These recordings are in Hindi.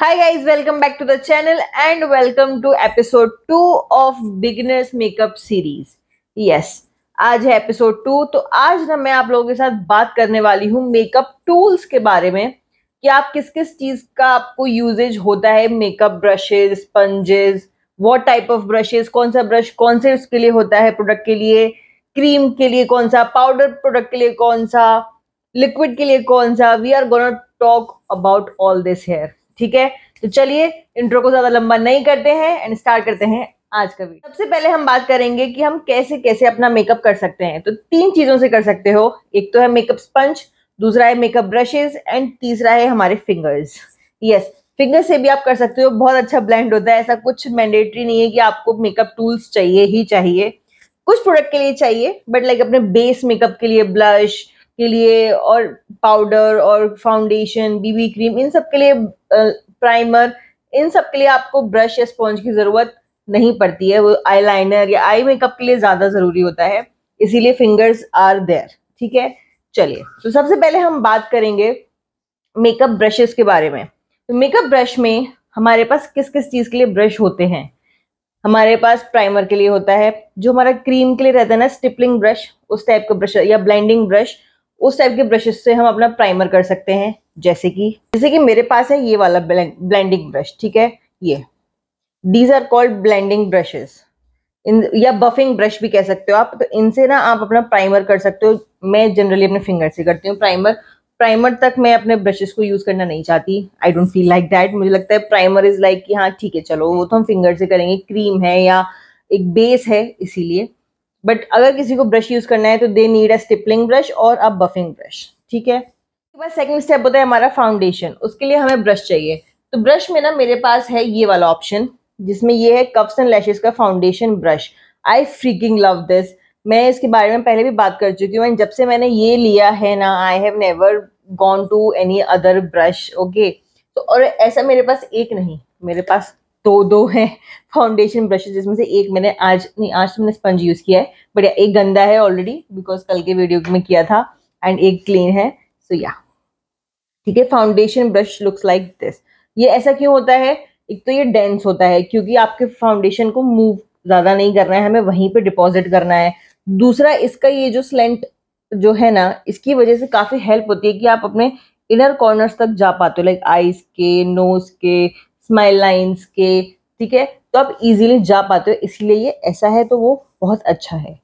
Hi guys, welcome back to the channel and welcome to episode 2 of Beginners Makeup Series. Yes, आज है एपिसोड टू तो आज ना मैं आप लोगों के साथ बात करने वाली हूँ मेकअप टूल्स के बारे में कि आप किस किस चीज़ का आपको यूजेज होता है makeup brushes sponges what type of brushes कौन सा ब्रश कौन से उसके लिए होता है प्रोडक्ट के लिए क्रीम के लिए कौन सा पाउडर प्रोडक्ट के लिए कौन सा लिक्विड के लिए कौन सा we are gonna talk about all this here ठीक है तो चलिए इंट्रो को ज्यादा लंबा नहीं करते हैं एंड स्टार्ट करते हैं आज का भी सबसे पहले हम बात करेंगे कि हम कैसे कैसे अपना मेकअप कर सकते हैं तो तीन चीजों से कर सकते हो एक तो है मेकअप स्पंज दूसरा है मेकअप ब्रशेज एंड तीसरा है हमारे फिंगर्स यस फिंगर से भी आप कर सकते हो बहुत अच्छा ब्लेंड होता है ऐसा कुछ मैंडेटरी नहीं है कि आपको मेकअप टूल्स चाहिए ही चाहिए कुछ प्रोडक्ट के लिए चाहिए बट लाइक अपने बेस मेकअप के लिए ब्लश के लिए और पाउडर और फाउंडेशन बीबी क्रीम इन सब के लिए प्राइमर इन सब के लिए आपको ब्रश या स्पॉन्ज की ज़रूरत नहीं पड़ती है वो आई लाइनर या आई मेकअप के लिए ज़्यादा ज़रूरी होता है इसीलिए फिंगर्स आर देयर ठीक है चलिए तो सबसे पहले हम बात करेंगे मेकअप ब्रशेस के बारे में तो मेकअप ब्रश में हमारे पास किस किस चीज़ के लिए ब्रश होते हैं हमारे पास प्राइमर के लिए होता है जो हमारा क्रीम के लिए रहता है ना स्टिपलिंग ब्रश उस टाइप का ब्रश या ब्लेंडिंग ब्रश उस टाइप के ब्रशेस से हम अपना प्राइमर कर सकते हैं जैसे कि जैसे कि मेरे पास है ये वाला ब्लेंडिंग ब्रश ठीक है ये these are called blending brushes इन या बफिंग ब्रश भी कह सकते हो आप तो इनसे ना आप अपना प्राइमर कर सकते हो मैं जनरली अपने फिंगर से करती हूँ प्राइमर प्राइमर तक मैं अपने ब्रशेस को यूज़ करना नहीं चाहती I don't feel like that मुझे लगता है प्राइमर इज़ लाइक कि हाँ ठीक है चलो वो तो हम फिंगर से करेंगे क्रीम है या एक बेस है इसीलिए बट अगर किसी को ब्रश यूज़ करना है तो they need a stippling brush और अ बफिंग ब्रश ठीक है उसके बाद सेकेंड स्टेप होता है हमारा फाउंडेशन उसके लिए हमें ब्रश चाहिए तो ब्रश में ना मेरे पास है ये वाला ऑप्शन जिसमें ये है कप्स एंड लैशेज का foundation brush I freaking love this मैं इसके बारे में पहले भी बात कर चुकी हूँ एंड जब से मैंने ये लिया है ना I have never gone to any other brush okay तो और ऐसा मेरे पास एक नहीं मेरे पास दो दो है फाउंडेशन ब्रशेज जिसमें से एक मैंने आज नहीं आज तो मैंने स्पंज यूज़ किया है बट एक गंदा है ऑलरेडी बिकॉज कल के वीडियो में किया था एंड एक क्लीन है सो या ठीक है foundation brush looks like this ये ऐसा क्यों होता है एक तो ये डेंस होता है क्योंकि आपके फाउंडेशन को मूव ज़्यादा नहीं करना है हमें वहीं पर डिपॉजिट करना है दूसरा इसका ये जो स्लेंट जो है ना इसकी वजह से काफ़ी हेल्प होती है कि आप अपने इनर कॉर्नर्स तक जा पाते हो लाइक आईज के नोज के स्माइल लाइन्स के ठीक है तो आप इजीली जा पाते हो इसलिए ये ऐसा है तो वो बहुत अच्छा है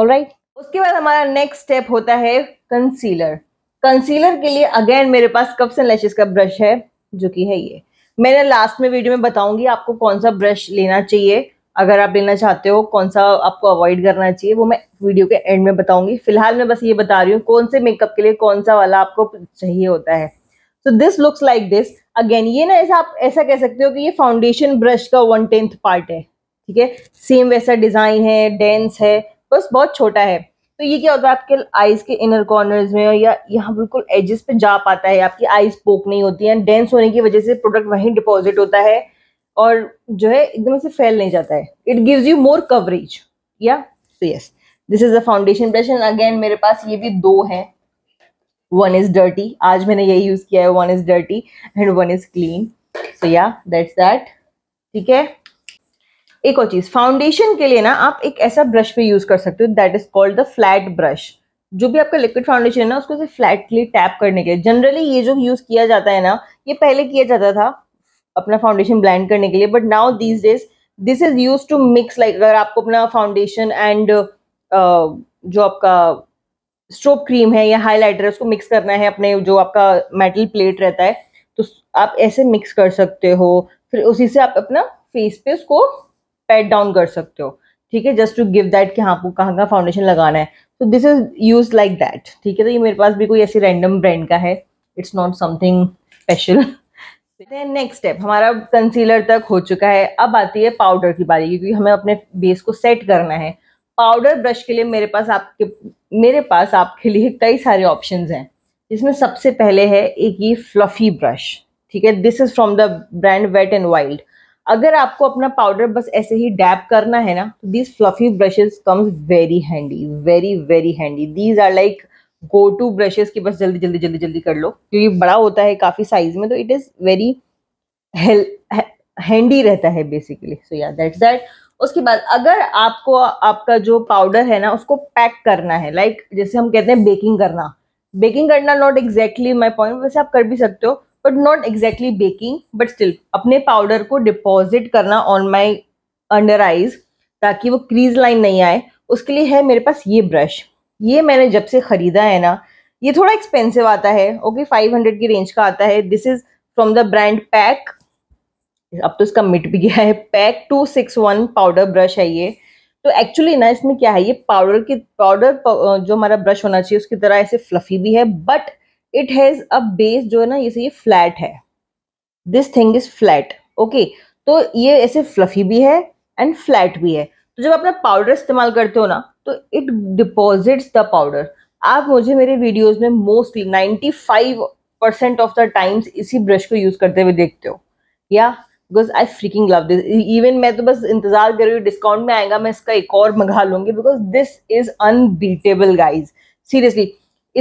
ऑल राइट उसके बाद हमारा नेक्स्ट स्टेप होता है कंसीलर कंसीलर के लिए अगेन मेरे पास कप्स एंड लैशेज का ब्रश है जो कि है ये मैंने लास्ट में वीडियो में बताऊंगी आपको कौन सा ब्रश लेना चाहिए अगर आप लेना चाहते हो कौन सा आपको अवॉइड करना चाहिए वो मैं वीडियो के एंड में बताऊंगी फिलहाल मैं बस ये बता रही हूँ कौन से मेकअप के लिए कौन सा वाला आपको चाहिए होता है so this looks like this again ये ना ऐसा आप ऐसा कह सकते हो कि ये फाउंडेशन ब्रश का वन टेंथ पार्ट है ठीक है सेम वैसा डिज़ाइन है डेंस है बस बहुत छोटा है तो ये क्या होता है आपके आईज के इनर कॉर्नर्स में या यहाँ बिल्कुल एजेस पे जा पाता है आपकी आईज पोक नहीं होती है डेंस होने की वजह से प्रोडक्ट वहीं डिपॉजिट होता है और जो है एकदम से फैल नहीं जाता है it gives you more coverage या तो yes this is the foundation brush and again मेरे पास ये भी दो हैं वन इज डर्टी आज मैंने यही यूज किया है one is dirty and one is clean so या दैट्स दैट ठीक है एक और चीज फाउंडेशन के लिए ना आप एक ऐसा ब्रश भी यूज कर सकते हो that is called the flat brush जो भी आपका लिक्विड फाउंडेशन है ना उसको फ्लैटली टैप करने के लिए जनरली ये जो यूज किया जाता है ना ये पहले किया जाता था अपना फाउंडेशन ब्लेंड करने के लिए but now these days this is use to mix like अगर आपको अपना फाउंडेशन एंड uh, जो आपका स्ट्रोप क्रीम है या हाईलाइटर है उसको मिक्स करना है अपने जो आपका मेटल प्लेट रहता है तो आप ऐसे मिक्स कर सकते हो फिर उसी से आप अपना फेस पे उसको पैट डाउन कर सकते हो ठीक है जस्ट टू गिव दैट कि हाँ आपको कहाँ कहाँ फाउंडेशन लगाना है तो this is use like that ठीक है तो ये मेरे पास भी कोई ऐसी रैंडम ब्रांड का है it's not something special next step हमारा कंसीलर तक हो चुका है अब आती है पाउडर की बारी क्योंकि हमें अपने बेस को सेट करना है पाउडर ब्रश के लिए मेरे पास आपके मेरे पास आपके लिए कई सारे ऑप्शन हैं जिसमें सबसे पहले है एक ये फ्लफ़ी ब्रश ठीक है this is from the brand wet and wild अगर आपको अपना पाउडर बस ऐसे ही डैप करना है ना तो these fluffy brushes comes very handy very very handy these are like go to brushes की बस जल्दी जल्दी जल्दी जल्दी कर लो क्योंकि बड़ा होता है काफ़ी साइज में तो इट इज़ वेरी हैंडी रहता है बेसिकली सो या दैट्स दैट उसके बाद अगर आपको आपका जो पाउडर है ना उसको पैक करना है लाइक जैसे हम कहते हैं बेकिंग करना बेकिंग करना नॉट एग्जैक्टली माई पॉइंट वैसे आप कर भी सकते हो but not exactly baking but still अपने पाउडर को डिपॉजिट करना ऑन माई अंडर आइज ताकि वो क्रीज लाइन नहीं आए उसके लिए है मेरे पास ये ब्रश ये मैंने जब से ख़रीदा है ना ये थोड़ा एक्सपेंसिव आता है ओके फाइव हंड्रेड की रेंज का आता है this is from the brand PAC अब तो इसका मिट भी गया है PAC two six one powder brush है ये तो एक्चुअली ना इसमें क्या है ये पाउडर की पाउडर uh, जो हमारा ब्रश होना चाहिए उसकी तरह ऐसे फ्लफी भी है but it has a base जो है ना ये ये फ्लैट है this thing is flat okay तो ये ऐसे फ्लफी भी है एंड फ्लैट भी है तो जब अपना पाउडर इस्तेमाल करते हो ना तो इट डिपॉजिट्स द पाउडर आप मुझे मेरे वीडियोस में mostly 95 percent of the times इसी ब्रश को यूज़ करते हुए देखते हो या because I freaking love this even मैं तो बस इंतजार कर रही हूँ डिस्काउंट में आएगा मैं इसका एक और मंगा लूंगी because this is unbeatable guys seriously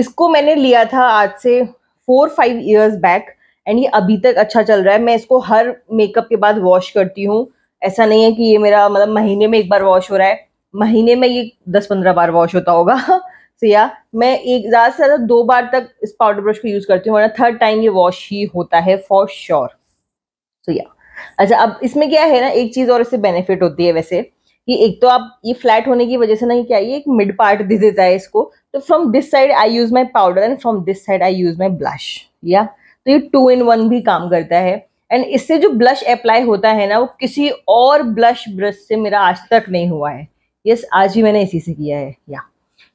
इसको मैंने लिया था आज से four five years back and ये अभी तक अच्छा चल रहा है मैं इसको हर मेकअप के बाद वॉश करती हूँ ऐसा नहीं है कि ये मेरा मतलब महीने में एक बार वॉश हो रहा है महीने में ये दस पंद्रह बार वॉश होता होगा सो so, या yeah, मैं एक ज़्यादा से ज़्यादा दो बार तक इस पाउडर ब्रश को यूज़ करती हूँ थर्ड टाइम ये वॉश ही होता है फॉर श्योर सो या अच्छा अब इसमें क्या है ना एक चीज़ और इससे बेनिफिट होती है वैसे कि एक तो आप ये फ्लैट होने की वजह से ना ये क्या ये एक मिड पार्ट दे देता है इसको तो from this side I use my powder and from this side I use my blush या तो ये टू इन वन भी काम करता है एंड इससे जो ब्लश अप्लाई होता है ना वो किसी और ब्लश ब्रश से मेरा आज तक नहीं हुआ है यस आज ही मैंने इसी से किया है या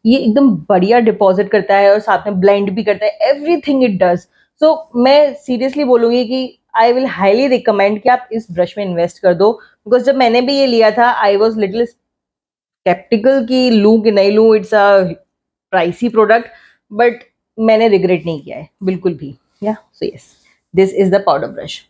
ये एकदम बढ़िया डिपॉजिट करता है और साथ में ब्लेंड भी करता है everything it does so so, मैं सीरियसली बोलूंगी कि आई विल हाईली रिकमेंड कि आप इस ब्रश में इन्वेस्ट कर दो बिकॉज जब मैंने भी ये लिया था आई वॉज लिटिल स्केप्टिकल कि लूँ कि नहीं लूँ it's a pricey product but मैंने रिग्रेट नहीं किया है बिल्कुल भी या so yes this is the powder brush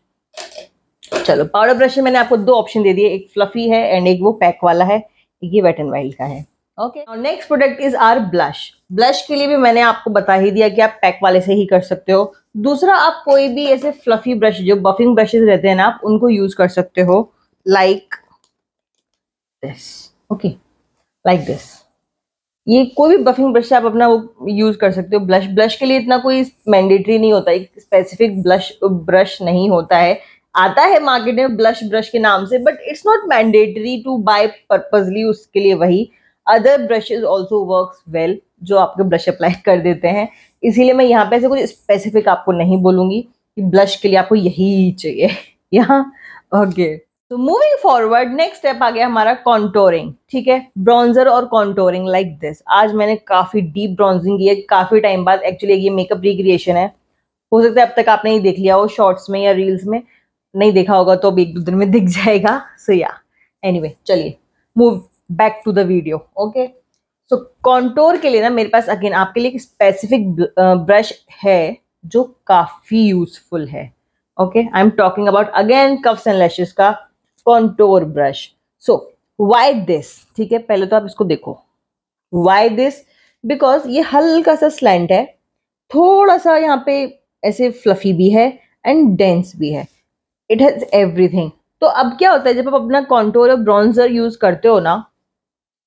चलो पाउडर ब्रश में मैंने आपको दो ऑप्शन दे दिए एक फ्लफी है एंड एक वो पैक वाला है एक ये वेट एंड वाइल्ड का है okay next product is our blush blush के लिए भी मैंने आपको बता ही दिया कि आप पैक वाले से ही कर सकते हो दूसरा आप कोई भी ऐसे फ्लफी ब्रश जो बफिंग ब्रशेज रहते हैं ना आप उनको यूज कर सकते हो like this okay like this ये कोई भी बफिंग ब्रश आप अपना वो यूज कर सकते हो ब्लश ब्लश के लिए इतना कोई मैंडेटरी नहीं होता एक स्पेसिफिक ब्लश ब्रश नहीं होता है आता है मार्केट में ब्लश ब्रश के नाम से but it's not mandatory to buy purposely उसके लिए वही other brushes also work well जो आपके ब्रश अप्लाई कर देते हैं इसीलिए मैं यहाँ पे ऐसे कुछ स्पेसिफिक आपको नहीं बोलूंगी कि ब्लश के लिए आपको यही चाहिए यहाँ ओके तो मूविंग फॉरवर्ड नेक्स्ट स्टेप आ गया हमारा कॉन्टोरिंग ठीक है ब्रॉन्जर और कॉन्टोरिंग लाइक दिस आज मैंने काफ़ी डीप ब्रॉन्जिंग की है काफ़ी टाइम बाद एक्चुअली ये मेकअप रिक्रिएशन है हो सकता है अब तक आपने नहीं देख लिया हो शॉर्ट्स में या रील्स में नहीं देखा होगा तो अब एक दो दिन में दिख जाएगा सो या एनी चलिए move back to the video okay so contour के लिए ना मेरे पास अगेन आपके लिए एक स्पेसिफिक ब्रश uh, है जो काफ़ी यूजफुल है okay I am talking about again Kuffs and Lashes का contour brush so why this ठीक है पहले तो आप इसको देखो वाई दिस बिकॉज ये हल्का सा स्लैंड है थोड़ा सा यहाँ पे ऐसे फ्लफी भी है एंड डेंस भी है इट हैज़ एवरीथिंग तो अब क्या होता है जब आप अपना कॉन्टोर और ब्रॉन्जर यूज़ करते हो ना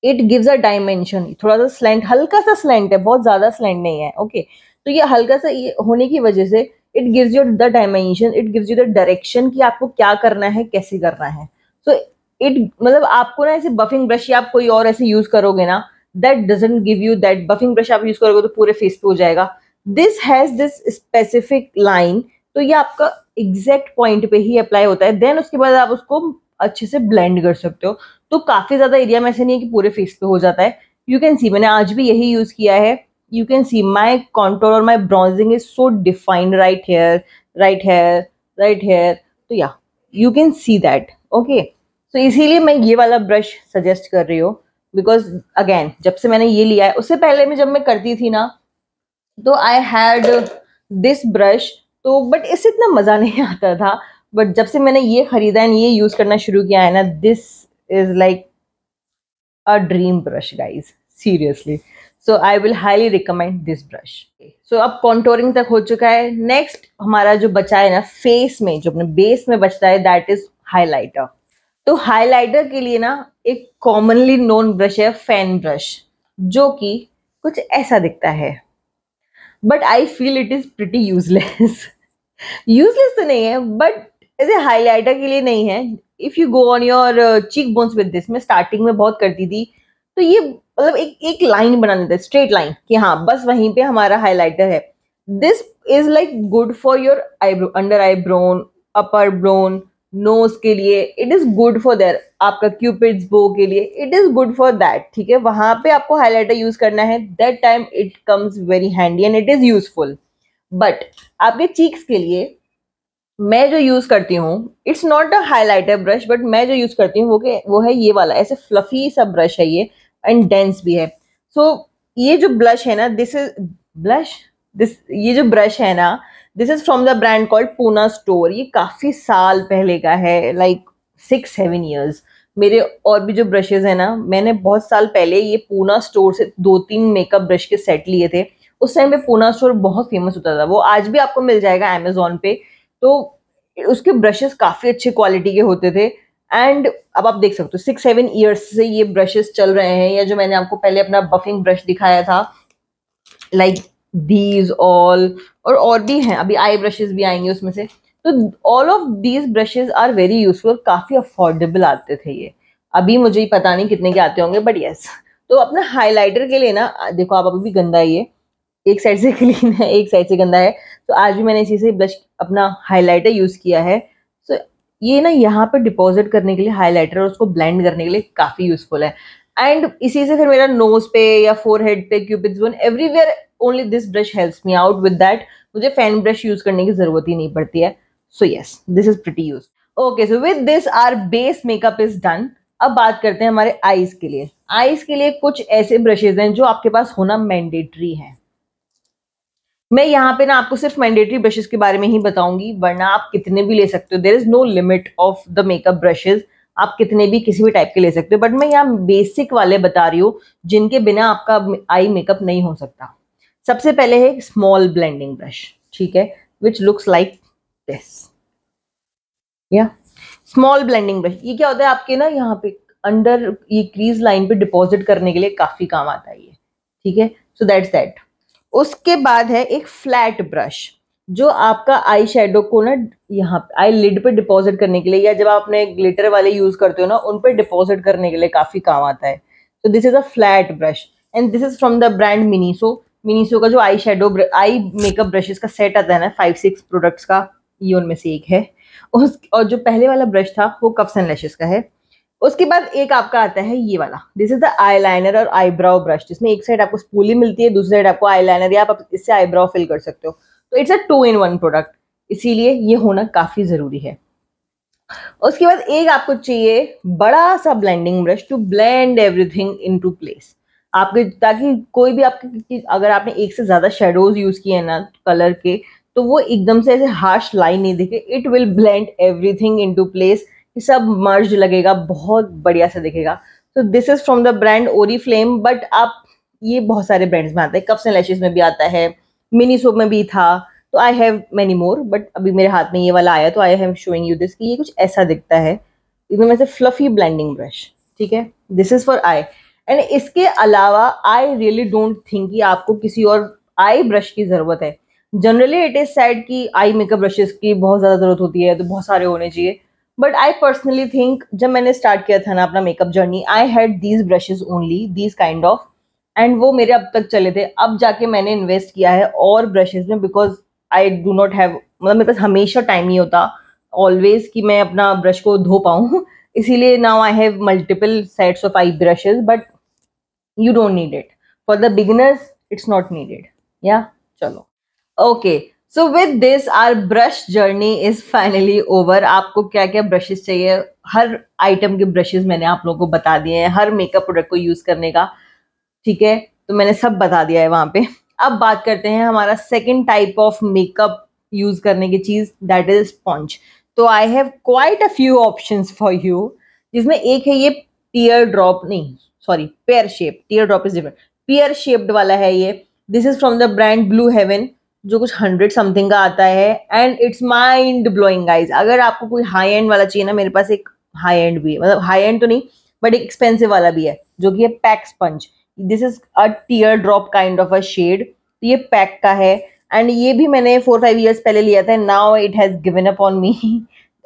इट गिव्स अ डायमेंशन थोड़ा सा स्लेंट हल्का सा स्लेंट है बहुत ज़्यादा स्लेंट नहीं है ओके okay? तो ये हल्का सा ये होने की वजह से it gives you the dimension it gives you the direction कि आपको क्या करना है कैसे करना है सो so, इट मतलब आपको ना ऐसे बफिंग ब्रश या आप कोई और ऐसे यूज करोगे ना that doesn't give you that buffing brush आप यूज करोगे तो पूरे फेस पे हो जाएगा this has this specific line तो ये आपका एग्जैक्ट पॉइंट पे ही अप्लाई होता है देन उसके बाद आप उसको अच्छे से ब्लेंड कर सकते हो तो काफ़ी ज़्यादा एरिया में ऐसे नहीं है कि पूरे फेस पे हो जाता है यू कैन सी मैंने आज भी यही यूज़ किया है you can see my contour और my bronzing is so defined right here right here right here तो या you can see that okay तो इसीलिए मैं ये वाला ब्रश सजेस्ट कर रही हूँ बिकॉज अगेन जब से मैंने ये लिया है उससे पहले में जब मैं करती थी ना तो आई हैड दिस ब्रश तो बट इससे इतना मज़ा नहीं आता था बट जब से मैंने ये ख़रीदा है ये यूज़ करना शुरू किया है ना this is like a dream brush guys seriously so I will highly recommend this brush so अब कॉन्टोरिंग तक हो चुका है नेक्स्ट हमारा जो बचा है ना फेस में जो अपने बेस में बचता है दैट इज हाईलाइटर तो हाईलाइटर के लिए ना एक कॉमनली नोन ब्रश है फैन ब्रश जो कि कुछ ऐसा दिखता है but I feel it is pretty useless useless तो नहीं है बट ऐसे हाईलाइटर के लिए नहीं है if you go on your cheek bones with this मैं स्टार्टिंग में बहुत करती थी तो ये मतलब एक एक लाइन बना देता है स्ट्रेट लाइन कि हाँ बस वहीं पे हमारा हाईलाइटर है this is like good for your eyebrow under eye brow upper brow nose के लिए it is good for there आपका क्यूपिड्स बो के लिए it is good for that ठीक है वहां पे आपको हाईलाइटर यूज़ करना है that time it comes very handy and it is useful but आपके चीक्स के लिए मैं जो यूज़ करती हूँ it's not a highlighter brush but मैं जो यूज़ करती हूँ वो के वो है ये वाला ऐसे फ्लफी सा ब्रश है ये एंड डेंस भी है सो so, ये जो ब्लश है ना दिस इज ब्लश दिस ये जो ब्रश है ना this is from the brand called Poona store ये काफ़ी साल पहले का है लाइक सिक्स सेवन ईयर्स मेरे और भी जो ब्रशेज़ हैं ना मैंने बहुत साल पहले ये पूना स्टोर से दो तीन मेकअप ब्रश के सेट लिए थे उस टाइम पे पूना स्टोर बहुत फेमस होता था वो आज भी आपको मिल जाएगा अमेजोन पे तो उसके ब्रशेस काफ़ी अच्छे क्वालिटी के होते थे एंड अब आप देख सकते हो सिक्स सेवन ईयर्स से ये ब्रशेस चल रहे हैं या जो मैंने आपको पहले अपना बफिंग ब्रश दिखाया था लाइक दीज ऑल और और भी हैं अभी आई ब्रशेस भी आएंगे उसमें से तो all of these brushes are very useful काफ़ी अफोर्डेबल आते थे ये अभी मुझे पता नहीं कितने के आते होंगे बट येस yes. तो अपना हाईलाइटर के लिए ना देखो आप अभी भी गंदा ये एक साइड से क्लीन है एक साइड से गंदा है तो आज भी मैंने इसी से ब्लश अपना हाईलाइटर यूज़ किया है सो so, ये ना यहाँ पर डिपॉजिट करने के लिए हाईलाइटर और उसको ब्लेंड करने के लिए काफ़ी यूज़फुल है एंड इसी से फिर मेरा नोज पे या फोर हेड पे क्यूबिट zone everywhere only this brush help me out with that मुझे फैन ब्रश यूज़ करने की ज़रूरत ही नहीं पड़ती है so yes this is pretty use okay so with this our base makeup is done अब बात करते हैं हमारे आईज़ के लिए आईज़ के लिए कुछ ऐसे ब्रशेज हैं जो आपके पास होना मैंडेटरी है मैं यहाँ पे ना आपको सिर्फ मैंडेटरी ब्रशेज के बारे में ही बताऊंगी वरना आप कितने भी ले सकते हो there is no limit of the makeup brushes आप कितने भी किसी भी टाइप के ले सकते हो बट मैं यहाँ बेसिक वाले बता रही हूँ जिनके बिना आपका आई मेकअप नहीं हो सकता सबसे पहले है स्मॉल ब्लेंडिंग ब्रश ठीक है विच लुक्स लाइक दिस या स्मॉल ब्लेंडिंग ब्रश ये क्या होता है आपके ना यहाँ पे अंडर ये क्रीज लाइन पे डिपॉजिट करने के लिए काफ़ी काम आता है ये ठीक है सो दैट्स दैट उसके बाद है एक फ्लैट ब्रश जो आपका आई शेडो को ना यहाँ आई लिड पे डिपॉजिट करने के लिए या जब आप अपने ग्लिटर वाले यूज़ करते हो ना उन पे डिपॉजिट करने के लिए काफ़ी काम आता है तो this is a flat brush and this is from the brand Miniso Miniso का जो eye shadow eye makeup brushes का सेट आता है ना फाइव सिक्स प्रोडक्ट्स का ये उनमें से एक है उस और जो पहले वाला ब्रश था वो कप्स एंड लैशेस का है उसके बाद एक आपका आता है ये वाला this is the eye liner और आईब्राउ ब्रश जिसमें एक साइड आपको स्पूली मिलती है दूसरी साइड आपको आई लाइनर या आप इससे आईब्राउ फिल कर सकते हो तो it's a two in one product इसीलिए ये होना काफ़ी ज़रूरी है उसके बाद एक आपको चाहिए बड़ा सा blending brush to blend everything into place आपके ताकि कोई भी आपके अगर आपने एक से ज़्यादा शेडोज यूज़ किए हैं ना कलर के तो वो एकदम से ऐसे हार्श लाइन नहीं दिखे it will blend everything into place ये सब मर्ज लगेगा बहुत बढ़िया सा दिखेगा तो this is from the brand Oriflame but आप ये बहुत सारे ब्रांड्स में आते हैं कप्स एंड लैशेज में भी आता है मिनी सोप में भी था तो I have many more but अभी मेरे हाथ में ये वाला आया तो I have showing you this कि ये कुछ ऐसा दिखता है एकदम ऐसे फ्लफी ब्लेंडिंग ब्रश ठीक है this is for eye and इसके अलावा आई रियली डोंट थिंक कि आपको किसी और आई ब्रश की ज़रूरत है जनरली इट इज़ सैड कि आई मेकअप ब्रशेस की बहुत ज़्यादा ज़रूरत होती है तो बहुत सारे होने चाहिए बट आई पर्सनली थिंक जब मैंने स्टार्ट किया था ना अपना makeup journey I had these brushes only these kind of and वो मेरे अब तक चले थे अब जाके मैंने इन्वेस्ट किया है और ब्रशेज में because I do not have मतलब मेरे पास हमेशा टाइम नहीं होता ऑलवेज कि मैं अपना ब्रश को धो पाऊँ इसीलिए now I have multiple sets of eye brushes but you don't need it for the beginners it's not needed या चलो okay okay. So with this our brush journey is finally over आपको क्या क्या ब्रशेस चाहिए हर आइटम के ब्रशेस मैंने आप लोगों को बता दिए हैं हर मेकअप प्रोडक्ट को यूज करने का ठीक है तो मैंने सब बता दिया है वहां पे अब बात करते हैं हमारा second type of makeup use करने की चीज दैट इज स्पॉन्ज तो I have quite a few option for you जिसमें एक है ये टीयर ड्रॉप नहीं sorry pear shape tear drop is different pear shaped वाला है ये this is from the brand Blue Heaven जो कुछ हंड्रेड समथिंग का आता है and it's mind blowing guys अगर आपको कोई हाई एंड वाला चाहिए ना मेरे पास एक हाई एंड भी है मतलब हाई एंड तो नहीं बट एक एक्सपेंसिव वाला भी है जो कि है PAC sponge this is a tear drop kind of a shade ये पैक का है एंड ये भी मैंने फोर फाइव ईयर्स पहले लिया था now it has given up on me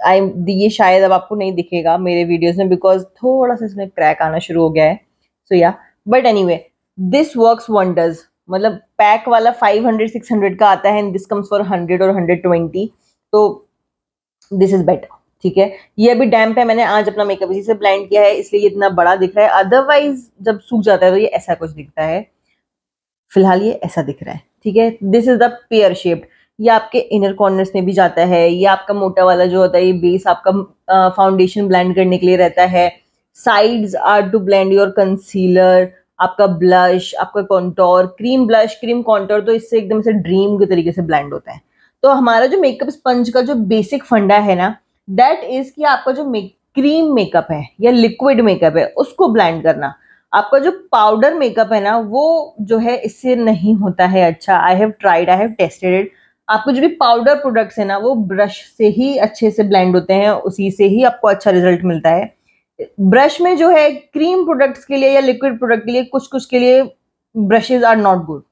I ये शायद अब आपको नहीं दिखेगा मेरे वीडियोस में बिकॉज थोड़ा सा इसमें क्रैक आना शुरू हो गया है सो या but anyway this work wonders मतलब पैक वाला 500 600 का आता है एंड दिस कम्स फॉर 100 और 120 तो दिस इज बेटर ठीक है ये अभी डैम्प है मैंने आज अपना मेकअप इसी से ब्लाइंड किया है इसलिए ये इतना बड़ा दिख रहा है अदरवाइज जब सूख जाता है तो ये ऐसा कुछ दिखता है फिलहाल ये ऐसा दिख रहा है ठीक है this is the pear shaped ये आपके इनर कॉर्नर्स में भी जाता है ये आपका मोटा वाला जो होता है ये बेस आपका फाउंडेशन ब्लेंड करने के लिए रहता है sides are to blend your concealer आपका ब्लश आपका contour cream blush cream contour तो इससे एकदम से ड्रीम के तरीके से ब्लेंड होता है तो हमारा जो मेकअप स्पंज का जो बेसिक फंडा है ना दैट इज़ कि आपका जो मेक क्रीम मेकअप है या लिक्विड मेकअप है उसको ब्लेंड करना आपका जो पाउडर मेकअप है ना वो जो है इससे नहीं होता है अच्छा I have tried I have tested it आपको जो भी पाउडर प्रोडक्ट्स है ना वो ब्रश से ही अच्छे से ब्लेंड होते हैं उसी से ही आपको अच्छा रिजल्ट मिलता है ब्रश में जो है क्रीम प्रोडक्ट्स के लिए या लिक्विड प्रोडक्ट के लिए कुछ कुछ के लिए ब्रशेज आर नॉट गुड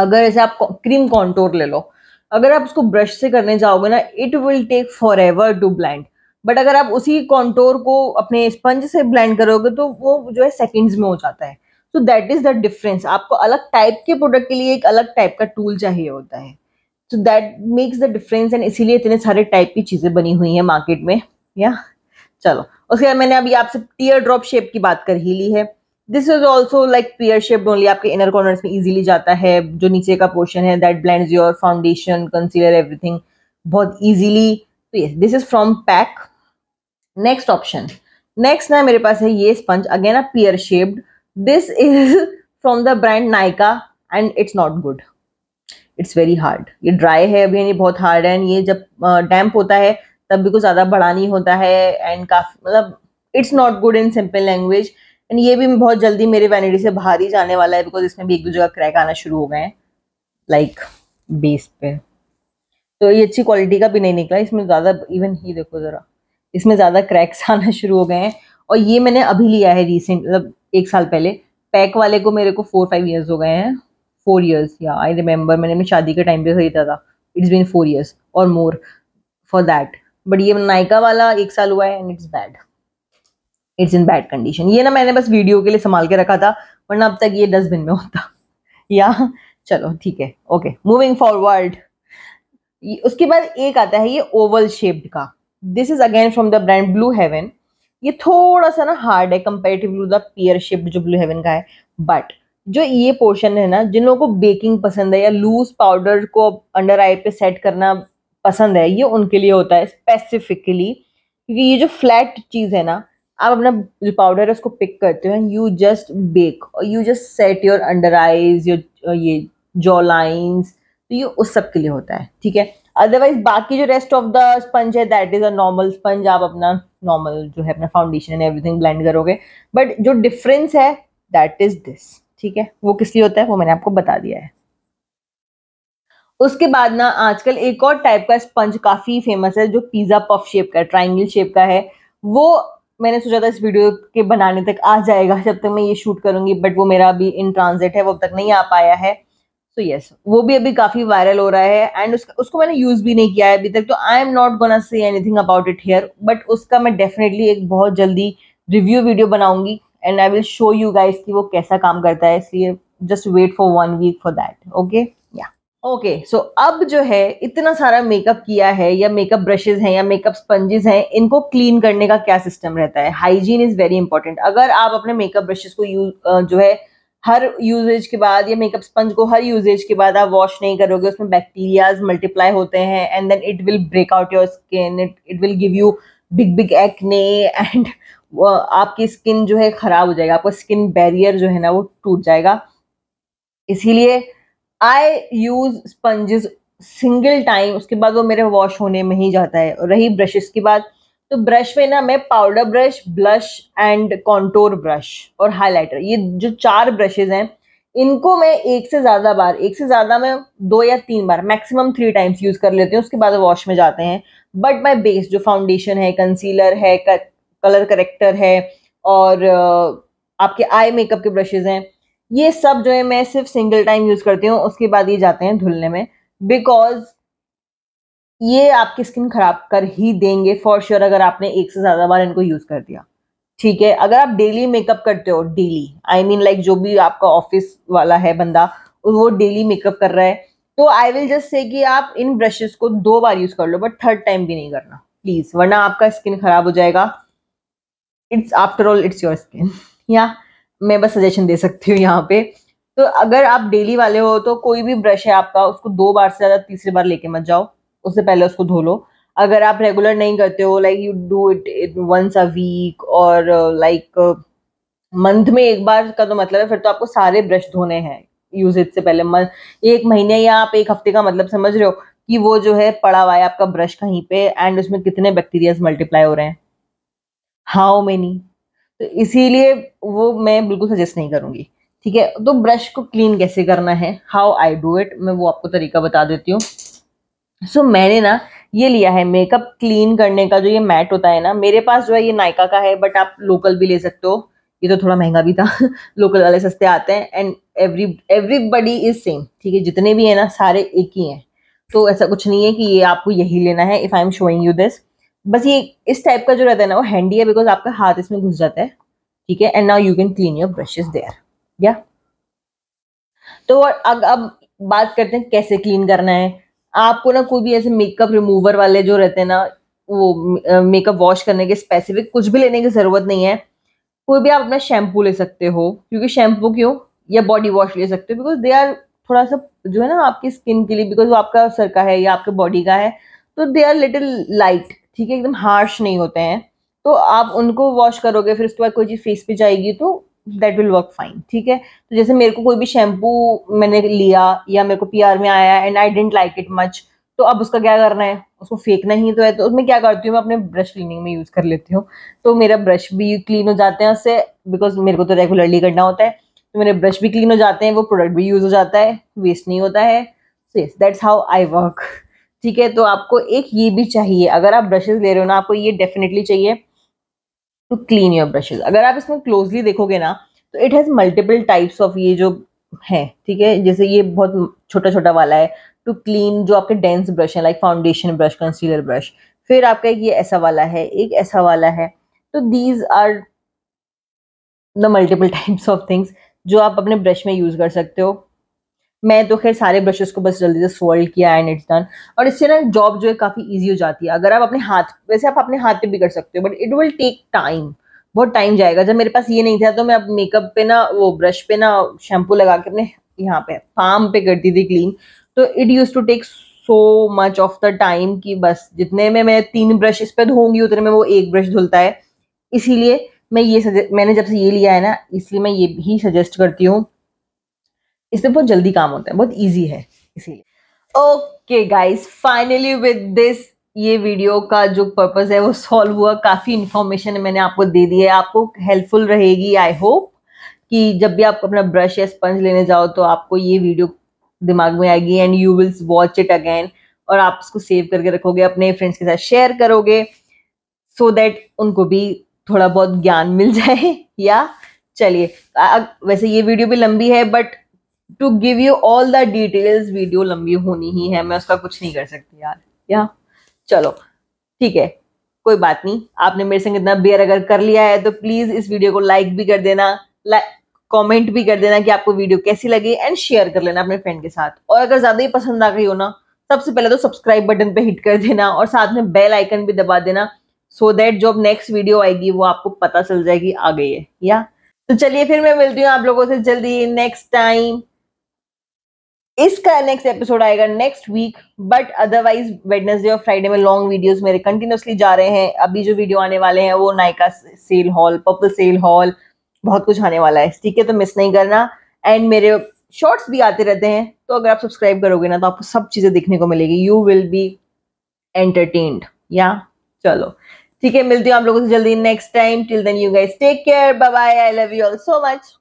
अगर ऐसे आप क्रीम कॉन्टोर ले लो अगर आप उसको ब्रश से करने जाओगे ना it will take forever to blend but अगर आप उसी कॉन्टोर को अपने स्पंज से ब्लाइंड करोगे तो वो जो है सेकेंड्स में हो जाता है so that is the difference आपको अलग टाइप के प्रोडक्ट के लिए एक अलग टाइप का टूल चाहिए होता है so that makes the difference and इसीलिए इतने सारे टाइप की चीज़ें बनी हुई हैं मार्केट में या चलो उसके बाद मैंने अभी आपसे टीयर ड्रॉप शेप की बात कर ही ली है this is also like pear shape only आपके इनर कॉर्नर में इजिली जाता है जो नीचे का पोर्शन है that blends your foundation concealer everything बहुत इजीली तो ये this is from PAC next option next ना मेरे पास है ये sponge again a pear shaped this is from the brand Nykaa and it's not good it's very hard ये ड्राई है अभी यानी बहुत हार्ड है ये जब डैम्प uh, होता है तब भी को ज़्यादा बड़ा नहीं होता है एंड काफ़ी मतलब it's not good in simple language and ये भी बहुत जल्दी मेरे वैनिटी से बाहर ही जाने वाला है बिकॉज इसमें भी एक दो जगह क्रैक आना शुरू हो गए हैं लाइक बेस पे तो ये अच्छी क्वालिटी का भी नहीं निकला इसमें ज़्यादा इवन ही देखो ज़रा इसमें ज़्यादा क्रैक्स आना शुरू हो गए हैं और ये मैंने अभी लिया है रिसेंट मतलब एक साल पहले पैक वाले को मेरे को फोर फाइव ईयर्स हो गए हैं फोर ईयर्स या आई रिमेंबर मैंने अपनी शादी के टाइम पे खरीदा था इट्स बीन फोर ईयर्स और मोर फॉर दैट बट ये नायका वाला एक साल हुआ है and it's bad it's in bad condition ये ना मैंने बस वीडियो के लिए संभाल के रखा था वरना अब तक ये डस्टबिन में होता या चलो ठीक है ओके मूविंग फॉरवर्ड उसके बाद एक आता है ये ओवल शेप्ड का this is again from the brand Blue Heaven ये थोड़ा सा ना हार्ड है comparative to the pear shaped जो ब्लू हेवन का है बट जो ये पोर्शन है ना जिन लोगों को बेकिंग पसंद है या लूज पाउडर को अंडर आई पे सेट करना पसंद है ये उनके लिए होता है स्पेसिफिकली क्योंकि ये जो फ्लैट चीज़ है ना आप अपना जो पाउडर है उसको पिक करते हो एंड यू जस्ट बेक और you just set your under eyes your ये जॉ लाइन्स तो ये उस सब के लिए होता है ठीक है अदरवाइज बाकी जो रेस्ट ऑफ द स्पंज है that is a normal sponge आप अपना नॉर्मल जो है अपना फाउंडेशन एंड एवरीथिंग ब्लेंड करोगे बट जो डिफरेंस है दैट इज़ दिस ठीक है वो किस लिए होता है वो मैंने आपको बता दिया है उसके बाद ना आजकल एक और टाइप का स्पंज काफ़ी फेमस है जो पिज़्ज़ा पफ शेप का ट्राइंगल शेप का है वो मैंने सोचा था इस वीडियो के बनाने तक आ जाएगा जब तक मैं ये शूट करूंगी बट वो मेरा अभी इन ट्रांजिट है वो अब तक नहीं आ पाया है सो so यस yes, वो भी अभी काफ़ी वायरल हो रहा है एंड उसका उसको मैंने यूज़ भी नहीं किया है अभी तक तो I am not gonna say anything about it here but उसका मैं डेफिनेटली एक बहुत जल्दी रिव्यू वीडियो बनाऊंगी and I will show you guys कि वो कैसा काम करता है इसलिए just wait for one week for that okay okay okay, so so अब जो है इतना सारा मेकअप किया है या मेकअप ब्रशेज हैं या मेकअप स्पंजेस हैं इनको क्लीन करने का क्या सिस्टम रहता है हाइजीन इज़ वेरी इंपॉर्टेंट अगर आप अपने मेकअप ब्रशेस को यूज जो है हर यूजेज के बाद या मेकअप स्पंज को हर यूजेज के बाद आप वॉश नहीं करोगे उसमें बैक्टीरियाज मल्टीप्लाई होते हैं and then it will break out your skin it it will give you big big acne and आपकी स्किन जो है ख़राब हो जाएगा आपका स्किन बैरियर जो है ना वो टूट जाएगा इसीलिए I use sponges single time उसके बाद वो मेरे वॉश होने में ही जाता है और रही ब्रशेस की बात तो ब्रश में ना मैं powder brush blush and contour brush और हाइलाइटर ये जो चार ब्रशेज हैं इनको मैं एक से ज़्यादा बार एक से ज़्यादा मैं दो या तीन बार मैक्सिमम थ्री टाइम्स यूज़ कर लेती हूँ उसके बाद वॉश में जाते हैं बट माई बेस जो फाउंडेशन है कंसीलर है कलर करेक्टर है और uh, आपके आई मेकअप के ब्रशेज़ हैं ये सब जो है मैं सिर्फ सिंगल टाइम यूज़ करती हूँ उसके बाद ये जाते हैं धुलने में बिकॉज ये आपकी स्किन ख़राब कर ही देंगे फॉर श्योर sure अगर आपने एक से ज़्यादा बार इनको यूज़ कर दिया ठीक है अगर आप डेली मेकअप करते हो डेली आई मीन लाइक जो भी आपका ऑफिस वाला है बंदा वो डेली मेकअप कर रहा है तो आई विल जस्ट से कि आप इन ब्रशेस को दो बार यूज़ कर लो बट थर्ड टाइम भी नहीं करना प्लीज़ वरना आपका स्किन ख़राब हो जाएगा it's after all it's your skin या मैं बस सजेशन दे सकती हूँ यहाँ पे तो अगर आप डेली वाले हो तो कोई भी ब्रश है आपका उसको दो बार से ज़्यादा तीसरी बार लेके मत जाओ उससे पहले उसको धो लो अगर आप रेगुलर नहीं करते हो like you do it once a week और लाइक मंथ में एक बार का तो मतलब है फिर तो आपको सारे ब्रश धोने हैं यूजेज से पहले एक महीने या आप एक हफ्ते का मतलब समझ रहे हो कि वो जो है पड़ा हुआ है आपका ब्रश कहीं पे एंड उसमें कितने बैक्टीरियाज मल्टीप्लाई हो रहे हैं हाउ मेनी तो इसीलिए वो मैं बिल्कुल सजेस्ट नहीं करूँगी ठीक है तो ब्रश को क्लीन कैसे करना है हाउ आई डू इट मैं वो आपको तरीका बता देती हूँ सो so, मैंने ना ये लिया है मेकअप क्लीन करने का जो ये मैट होता है ना मेरे पास जो है ये नायका का है बट आप लोकल भी ले सकते हो ये तो थोड़ा महंगा भी था लोकल वाले सस्ते आते हैं and every everybody is same ठीक है जितने भी है ना सारे एक ही हैं तो ऐसा कुछ नहीं है कि ये आपको यही लेना है if I am showing you this बस ये इस टाइप का जो रहता है ना वो हैंडी है बिकॉज आपका हाथ इसमें घुस जाता है ठीक है and now you can clean your brushes there या तो अब अब बात करते हैं कैसे क्लीन करना है आपको ना कोई भी ऐसे मेकअप रिमूवर वाले जो रहते हैं ना वो मेकअप वॉश करने के स्पेसिफिक कुछ भी लेने की ज़रूरत नहीं है कोई भी आप अपना शैम्पू ले सकते हो क्योंकि शैम्पू क्यों या बॉडी वॉश ले सकते हो बिकॉज दे आर थोड़ा सा जो है ना आपकी स्किन के लिए बिकॉज वो आपका सर का है या आपके बॉडी का है तो दे आर लिटिल लाइट ठीक है एकदम हार्श नहीं होते हैं तो आप उनको वॉश करोगे फिर उसके बाद कोई चीज़ फेस पे जाएगी तो दैट विल वर्क फाइन ठीक है तो जैसे मेरे को कोई भी शैम्पू मैंने लिया या मेरे को पीआर में आया and I didn't like it much तो अब उसका क्या करना है उसको फेंकना ही तो है तो उसमें क्या करती हूँ मैं अपने ब्रश क्लीनिंग में यूज़ कर लेती हूँ तो मेरा ब्रश भी क्लीन हो जाते हैं उससे बिकॉज मेरे को तो रेगुलरली करना होता है तो मेरे ब्रश भी क्लीन हो जाते हैं वो प्रोडक्ट भी यूज़ हो जाता है वेस्ट नहीं होता है so that's how I work ठीक है तो आपको एक ये भी चाहिए अगर आप ब्रशेज ले रहे हो ना आपको ये डेफिनेटली चाहिए टू क्लीन योर ब्रशेज अगर आप इसमें क्लोजली देखोगे ना तो it has multiple types of ये जो है ठीक है जैसे ये बहुत छोटा छोटा वाला है टू क्लीन जो आपके डेंस ब्रश है like foundation brush concealer brush फिर आपका एक ये ऐसा वाला है एक ऐसा वाला है तो these are the multiple types of things जो आप अपने ब्रश में यूज़ कर सकते हो मैं तो खैर सारे ब्रशेस को बस जल्दी से सोल्ड किया एंड इट्स डन और इससे ना जॉब जो है काफ़ी ईजी हो जाती है अगर आप अपने हाथ वैसे आप अपने हाथ पे भी कर सकते हो but it will take time बहुत टाइम जाएगा जब मेरे पास ये नहीं था तो मैं अब मेकअप पे ना वो ब्रश पे ना शैम्पू लगा के अपने यहाँ पे फार्म पे करती थी क्लीन तो it use to take so much of the time कि बस जितने में मैं तीन ब्रश इस पर धोंगी उतने में वो एक ब्रश धुलता है इसीलिए मैं ये मैंने जब से ये लिया है ना इसलिए मैं ये भी सजेस्ट करती हूँ इसमें बहुत जल्दी काम होता है बहुत ईजी है इसीलिए okay guys finally with this ये वीडियो का जो पर्पज़ है वो सॉल्व हुआ काफ़ी इन्फॉर्मेशन मैंने आपको दे दी है आपको हेल्पफुल रहेगी आई होप कि जब भी आप अपना ब्रश या स्पंज लेने जाओ तो आपको ये वीडियो दिमाग में आएगी and you will watch it again और आप इसको सेव करके रखोगे अपने फ्रेंड्स के साथ शेयर करोगे सो so दैट उनको भी थोड़ा बहुत ज्ञान मिल जाए या चलिए वैसे ये वीडियो भी लंबी है but to give you all the details video लंबी होनी ही है मैं उसका कुछ नहीं कर सकती यार या चलो ठीक है कोई बात नहीं आपने मेरे संग इतना बेयर अगर कर लिया है तो प्लीज इस वीडियो को लाइक भी कर देना कमेंट भी कर देना कि आपको वीडियो कैसी लगी एंड शेयर कर लेना अपने फ्रेंड के साथ और अगर ज्यादा ही पसंद आ गई हो ना सबसे पहले तो सब्सक्राइब बटन पे हिट कर देना और साथ में बेल आइकन भी दबा देना सो देट दैट जो अब नेक्स्ट वीडियो आएगी वो आपको पता चल जाएगी आ गई है या तो चलिए फिर मैं मिलती हूँ आप लोगों से जल्दी नेक्स्ट टाइम इसका नेक्स्ट एपिसोड आएगा next week but otherwise Wednesday और फ्राइडे में लॉन्ग वीडियोस मेरे कंटिन्यूसली जा रहे हैं अभी जो वीडियो आने वाले हैं वो Nykaa sale haul purple sale haul बहुत कुछ आने वाला है ठीक है तो मिस नहीं करना एंड मेरे शॉर्ट्स भी आते रहते हैं तो अगर आप सब्सक्राइब करोगे ना तो आपको सब चीज़ें देखने को मिलेगी यू विल बी एंटरटेन्ड या चलो ठीक है मिलती हूँ आप लोगों से जल्दी next time till then you guys take care bye bye I love you all so much